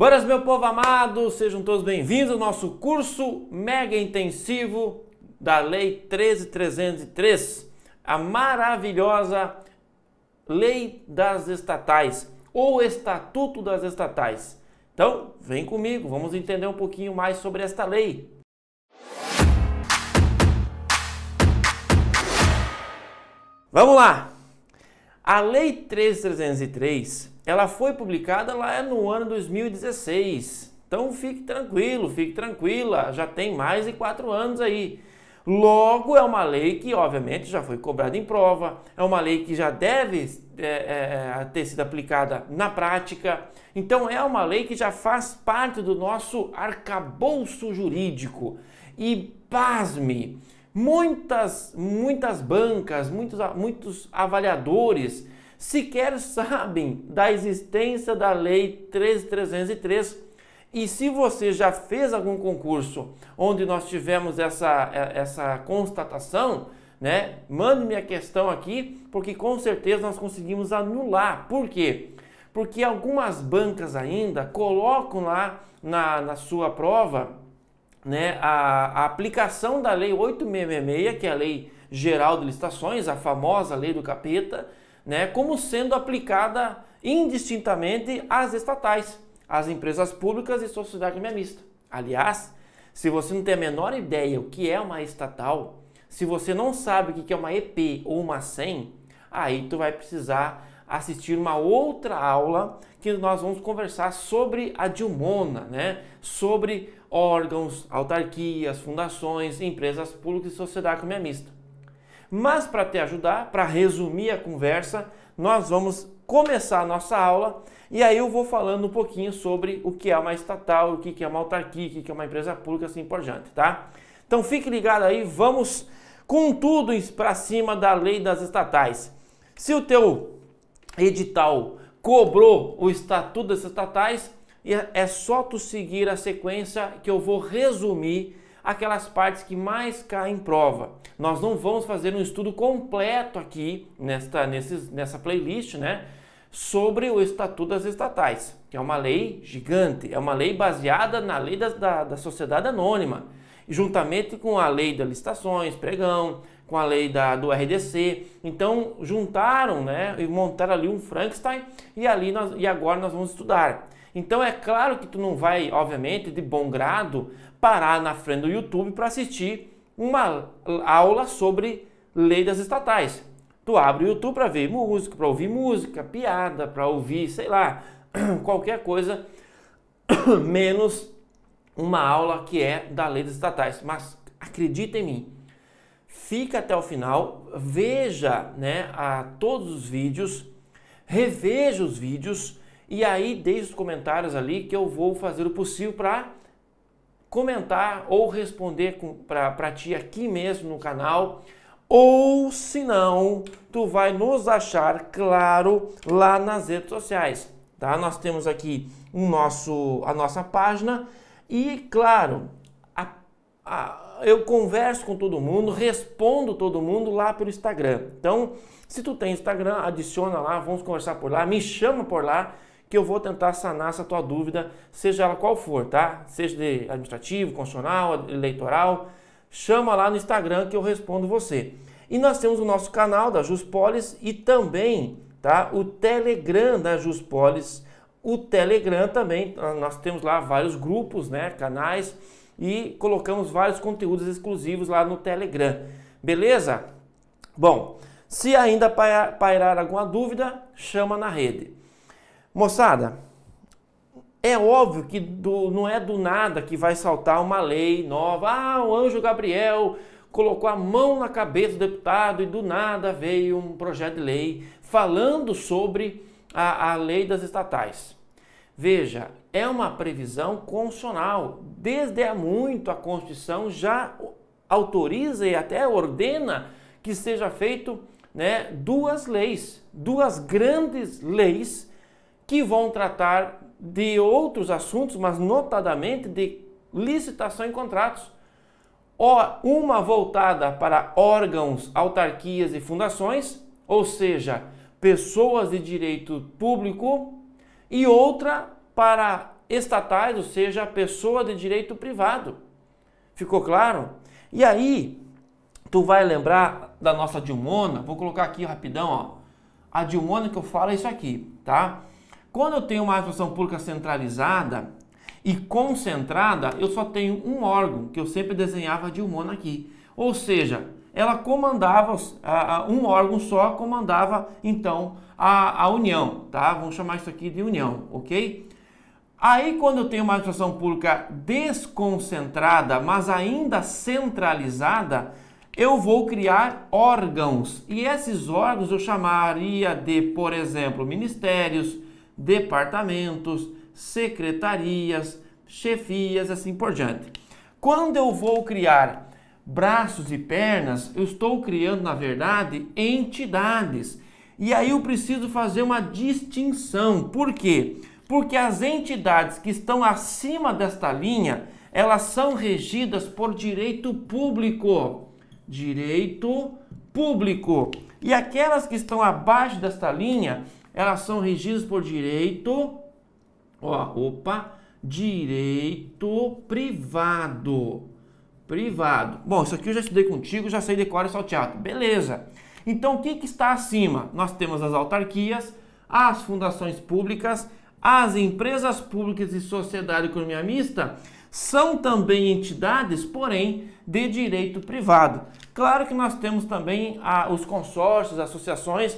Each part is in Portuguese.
Buenas, meu povo amado, sejam todos bem-vindos ao nosso curso mega intensivo da Lei 13303, a maravilhosa Lei das Estatais ou Estatuto das Estatais. Então, vem comigo, vamos entender um pouquinho mais sobre esta lei. Vamos lá! A Lei 13303, ela foi publicada lá no ano 2016. Então fique tranquilo, fique tranquila, já tem mais de quatro anos aí. Logo, é uma lei que, obviamente, já foi cobrada em prova, é uma lei que já deve é, é, é ter sido aplicada na prática. Então, é uma lei que já faz parte do nosso arcabouço jurídico. E, pasme, Muitas, muitas bancas, muitos, muitos avaliadores sequer sabem da existência da Lei 13303. E se você já fez algum concurso onde nós tivemos essa, é, essa constatação, né? Mande minha questão aqui, porque com certeza nós conseguimos anular. Por quê? Porque algumas bancas ainda colocam lá na, na sua prova né, a, a aplicação da Lei 8666, que é a Lei Geral de Licitações, a famosa Lei do Capeta, né, como sendo aplicada indistintamente às estatais, às empresas públicas e sociedade meia mista. Aliás, se você não tem a menor ideia o que é uma estatal, se você não sabe o que é uma EP ou uma SEM, aí tu vai precisar assistir uma outra aula que nós vamos conversar sobre a Dilmona, né? Sobre órgãos, autarquias, fundações, empresas públicas e sociedade minha é mista. Mas para te ajudar, para resumir a conversa, nós vamos começar a nossa aula e aí eu vou falando um pouquinho sobre o que é uma estatal, o que é uma autarquia, o que é uma empresa pública, assim por diante, tá? Então fique ligado aí, vamos com tudo para cima da lei das estatais. Se o teu edital cobrou o estatuto das estatais e é só tu seguir a sequência que eu vou resumir aquelas partes que mais caem em prova. Nós não vamos fazer um estudo completo aqui nesta nesses, nessa playlist, né? Sobre o Estatuto das Estatais, que é uma lei gigante, é uma lei baseada na lei da, da, da sociedade anônima, juntamente com a lei das licitações, pregão, com a lei da, do RDC. Então juntaram né, e montaram ali um Frankenstein e, ali nós, e agora nós vamos estudar. Então é claro que tu não vai, obviamente, de bom grado, parar na frente do YouTube para assistir uma aula sobre lei das estatais. Tu abre o YouTube para ver música, para ouvir música, piada, para ouvir, sei lá, qualquer coisa, menos uma aula que é da lei das estatais. Mas acredita em mim, fica até o final, veja né, a todos os vídeos, reveja os vídeos e aí deixe os comentários ali que eu vou fazer o possível para comentar ou responder para ti aqui mesmo no canal. Ou se não, tu vai nos achar, claro, lá nas redes sociais. Tá? Nós temos aqui o nosso, a nossa página e, claro, a, a eu converso com todo mundo, respondo todo mundo lá pelo Instagram. Então, se tu tem Instagram, adiciona lá, vamos conversar por lá, me chama por lá que eu vou tentar sanar essa tua dúvida, seja ela qual for, tá? Seja de administrativo, constitucional, eleitoral, chama lá no Instagram que eu respondo você. E nós temos o nosso canal da Juspolis e também, tá, o Telegram da Juspolis. O Telegram também, nós temos lá vários grupos, né, canais e colocamos vários conteúdos exclusivos lá no Telegram. Beleza? Bom, se ainda pairar alguma dúvida, chama na rede. Moçada, é óbvio que do, não é do nada que vai saltar uma lei nova. Ah, o anjo Gabriel colocou a mão na cabeça do deputado e do nada veio um projeto de lei falando sobre a, a lei das estatais. Veja, é uma previsão constitucional. Desde há muito a Constituição já autoriza e até ordena que seja feito né, duas leis, duas grandes leis que vão tratar de outros assuntos, mas notadamente de licitação e contratos. Uma voltada para órgãos, autarquias e fundações, ou seja, pessoas de direito público, e outra para estatais, ou seja, pessoa de direito privado. Ficou claro? E aí, tu vai lembrar da nossa Dilmona, vou colocar aqui rapidão, ó. A Dilmona que eu falo é isso aqui, tá? Quando eu tenho uma administração pública centralizada e concentrada, eu só tenho um órgão, que eu sempre desenhava a Dilmona aqui. Ou seja, ela comandava, um órgão só comandava, então, a, a União, tá? Vamos chamar isso aqui de União, ok? Aí, quando eu tenho uma administração pública desconcentrada, mas ainda centralizada, eu vou criar órgãos. E esses órgãos eu chamaria de, por exemplo, ministérios, departamentos, secretarias, chefias, assim por diante. Quando eu vou criar braços e pernas, eu estou criando, na verdade, entidades. E aí eu preciso fazer uma distinção. Por quê? Porque porque as entidades que estão acima desta linha, elas são regidas por direito público. Direito público. E aquelas que estão abaixo desta linha, elas são regidas por direito, ó, opa, direito privado. Privado. Bom, isso aqui eu já estudei contigo, já sei decorar e salteado. Beleza. Então, o que, que está acima? Nós temos as autarquias, as fundações públicas as empresas públicas e sociedade economia mista são também entidades, porém, de direito privado. Claro que nós temos também a, os consórcios, associações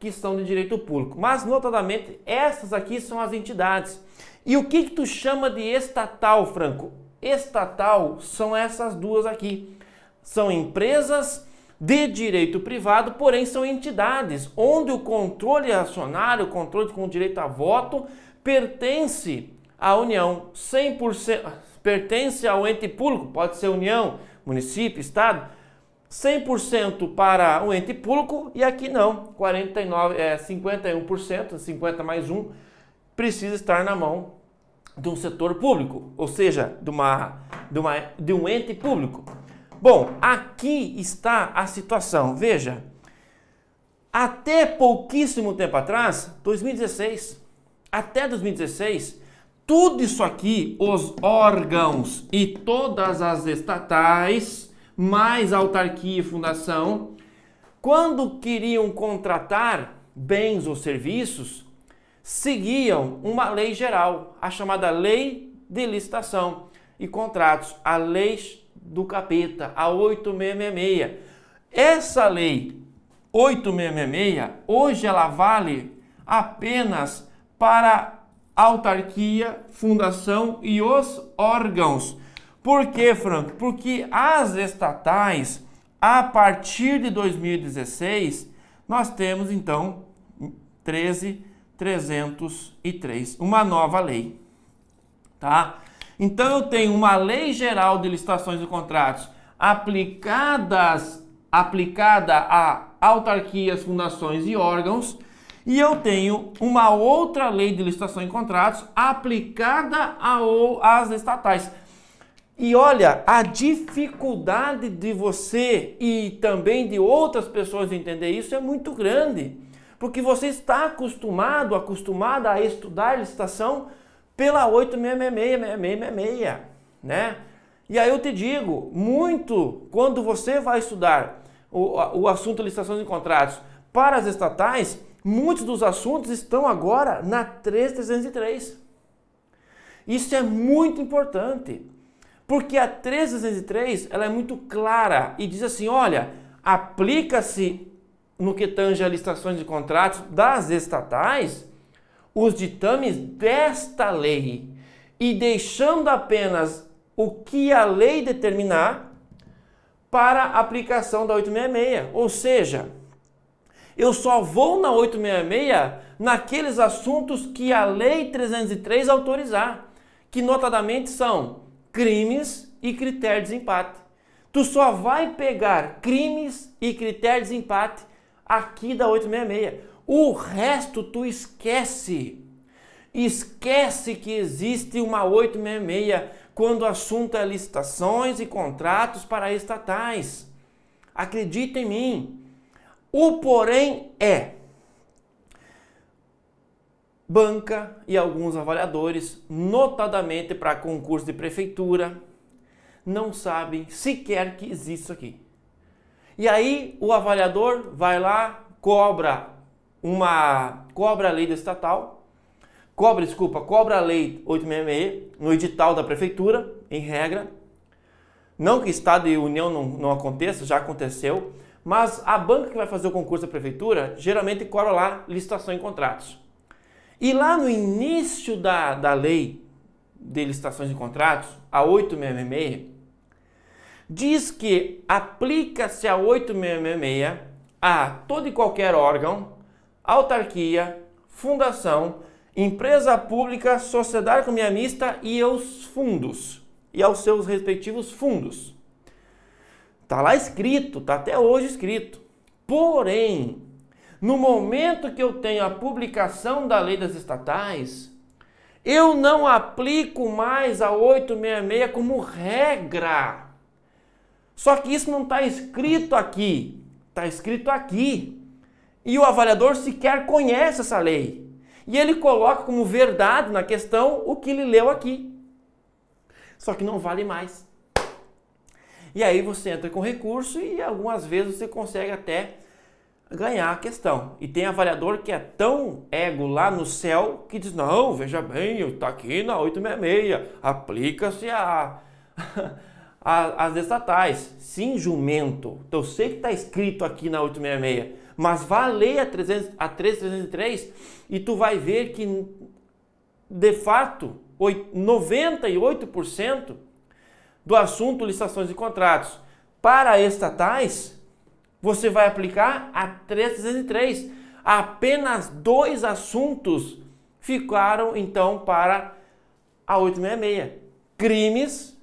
que são de direito público, mas notadamente essas aqui são as entidades. E o que, que tu chama de estatal, Franco? Estatal são essas duas aqui. São empresas de direito privado, porém são entidades onde o controle acionário, o controle com direito a voto, pertence à União 100%, pertence ao ente público, pode ser União, município, estado, 100% para o ente público e aqui não, 49, é, 51%, 50 mais 1, precisa estar na mão de um setor público, ou seja, de, uma, de, uma, de um ente público. Bom, aqui está a situação. Veja, até pouquíssimo tempo atrás, 2016, até 2016, tudo isso aqui, os órgãos e todas as estatais, mais autarquia e fundação, quando queriam contratar bens ou serviços, seguiam uma lei geral, a chamada Lei de Licitação e Contratos, a Lei do capeta, a 8666. Essa lei 8666, hoje ela vale apenas para autarquia, fundação e os órgãos. Por franco Frank? Porque as estatais, a partir de 2016, nós temos então 13.303, uma nova lei, tá? Então eu tenho uma lei geral de licitações e contratos aplicadas aplicada a autarquias, fundações e órgãos, e eu tenho uma outra lei de licitação e contratos aplicada às estatais. E olha, a dificuldade de você e também de outras pessoas entender isso é muito grande, porque você está acostumado, acostumada a estudar licitação pela 86666666, né? E aí eu te digo, muito quando você vai estudar o, o assunto licitações e contratos para as estatais, muitos dos assuntos estão agora na 3303. Isso é muito importante, porque a 3303 ela é muito clara e diz assim, olha, aplica-se no que tange a licitações e contratos das estatais, os ditames desta lei e deixando apenas o que a lei determinar para aplicação da 866. Ou seja, eu só vou na 866 naqueles assuntos que a lei 303 autorizar, que notadamente são crimes e critérios de empate. Tu só vai pegar crimes e critérios de empate aqui da 866. O resto tu esquece. Esquece que existe uma 866 quando o assunto é licitações e contratos para estatais. Acredita em mim. O porém é banca e alguns avaliadores, notadamente para concurso de prefeitura, não sabem sequer que existe isso aqui. E aí o avaliador vai lá, cobra uma cobra a lei do estatal, cobra, desculpa, cobra a lei 866 no edital da prefeitura, em regra. Não que Estado e União não, não aconteça, já aconteceu, mas a banca que vai fazer o concurso da prefeitura geralmente cobra lá licitação em contratos. E lá no início da, da lei de licitações e contratos, a 8666, diz que aplica-se a 8666 a todo e qualquer órgão autarquia, fundação, empresa pública, sociedade comunista e aos fundos e aos seus respectivos fundos. Tá lá escrito, tá até hoje escrito. Porém, no momento que eu tenho a publicação da lei das estatais, eu não aplico mais a 866 como regra. Só que isso não está escrito aqui, está escrito aqui. E o avaliador sequer conhece essa lei. E ele coloca como verdade na questão o que ele leu aqui. Só que não vale mais. E aí você entra com recurso e algumas vezes você consegue até ganhar a questão. E tem avaliador que é tão ego lá no céu que diz: Não, veja bem, está aqui na 866, aplica-se a, as estatais. Sim, jumento. Então, eu sei que está escrito aqui na 866. Mas vá ler a, 3303 e tu vai ver que, de fato, 98% do assunto licitações e contratos para estatais, você vai aplicar a 303. Apenas dois assuntos ficaram, então, para a 866. Crimes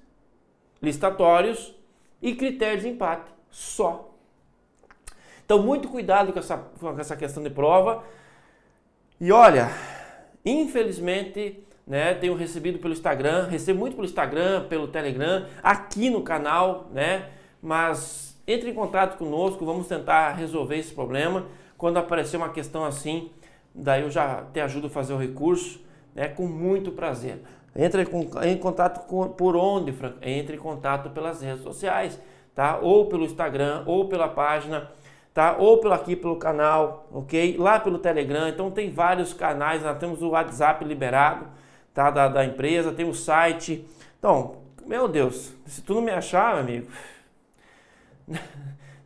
licitatórios e critérios de empate. Só. Então, muito cuidado com essa, com essa questão de prova. E olha, infelizmente, né, tenho recebido pelo Instagram, recebo muito pelo Instagram, pelo Telegram, aqui no canal, né? Mas entre em contato conosco, vamos tentar resolver esse problema. Quando aparecer uma questão assim, daí eu já te ajudo a fazer o recurso, né? Com muito prazer. Entre em contato com, por onde, Franco? Entre em contato pelas redes sociais, tá? Ou pelo Instagram, ou pela página tá? Ou pelo aqui pelo canal, ok? Lá pelo Telegram. Então tem vários canais. Nós temos o WhatsApp liberado, tá? Da, da empresa, tem o site. Então, meu Deus, se tu não me achar, meu amigo,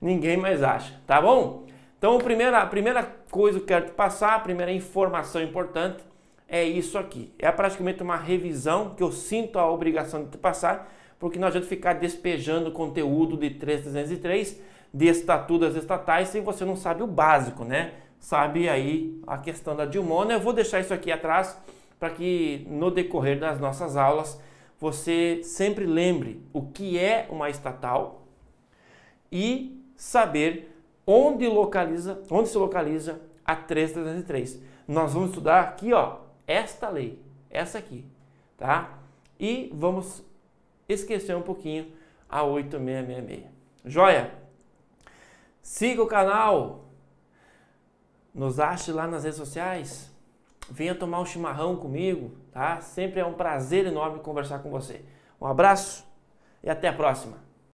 ninguém mais acha, tá bom? Então, a primeira, a primeira coisa que eu quero te passar, a primeira informação importante é isso aqui. É praticamente uma revisão que eu sinto a obrigação de te passar, porque não adianta ficar despejando conteúdo de 3303 de estatutos estatais se você não sabe o básico, né? Sabe aí a questão da Dilmona. Eu vou deixar isso aqui atrás para que no decorrer das nossas aulas você sempre lembre o que é uma estatal e saber onde localiza, onde se localiza a 333. Nós vamos estudar aqui, ó, esta lei, essa aqui, tá? E vamos esquecer um pouquinho a 8666. Joia? Siga o canal. Nos ache lá nas redes sociais. Venha tomar um chimarrão comigo, tá? Sempre é um prazer enorme conversar com você. Um abraço e até a próxima.